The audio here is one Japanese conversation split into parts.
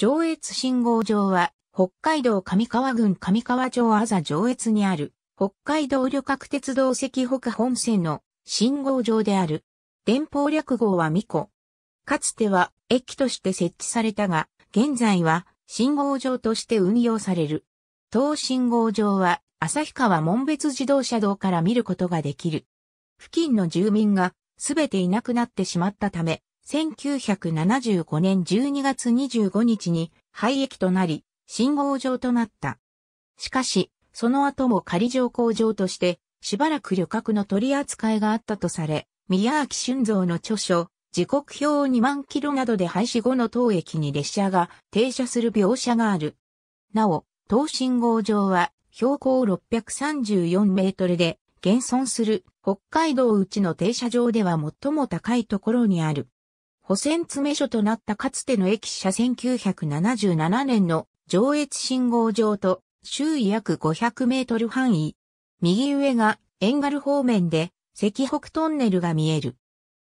上越信号場は、北海道上川郡上川町あざ上越にある、北海道旅客鉄道赤北本線の信号場である。電報略号は巫女。かつては駅として設置されたが、現在は信号場として運用される。当信号場は、旭川門別自動車道から見ることができる。付近の住民がすべていなくなってしまったため、1975年12月25日に廃駅となり、信号場となった。しかし、その後も仮乗降場として、しばらく旅客の取り扱いがあったとされ、宮脇俊造の著書、時刻表を2万キロなどで廃止後の当駅に列車が停車する描写がある。なお、東信号場は標高634メートルで現存する北海道うちの停車場では最も高いところにある。保線詰め所となったかつての駅舎1977年の上越信号場と周囲約500メートル範囲。右上が遠軽方面で赤北トンネルが見える。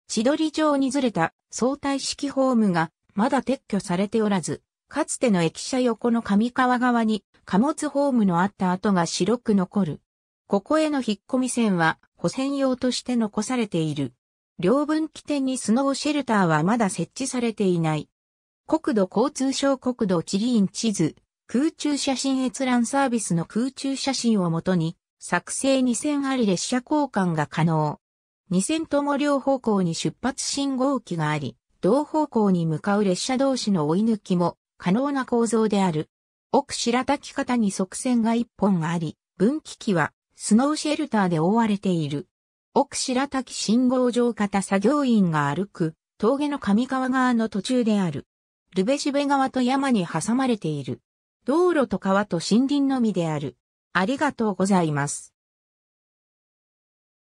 千鳥町にずれた相対式ホームがまだ撤去されておらず、かつての駅舎横の上川側に貨物ホームのあった跡が白く残る。ここへの引っ込み線は保線用として残されている。両分岐点にスノーシェルターはまだ設置されていない。国土交通省国土地理院地図、空中写真閲覧サービスの空中写真をもとに、作成2000あり列車交換が可能。2000とも両方向に出発信号機があり、同方向に向かう列車同士の追い抜きも可能な構造である。奥白滝方に側線が1本あり、分岐器はスノーシェルターで覆われている。奥白滝信号場方作業員が歩く、峠の上川側の途中である。ルベシベ川と山に挟まれている。道路と川と森林のみである。ありがとうございます。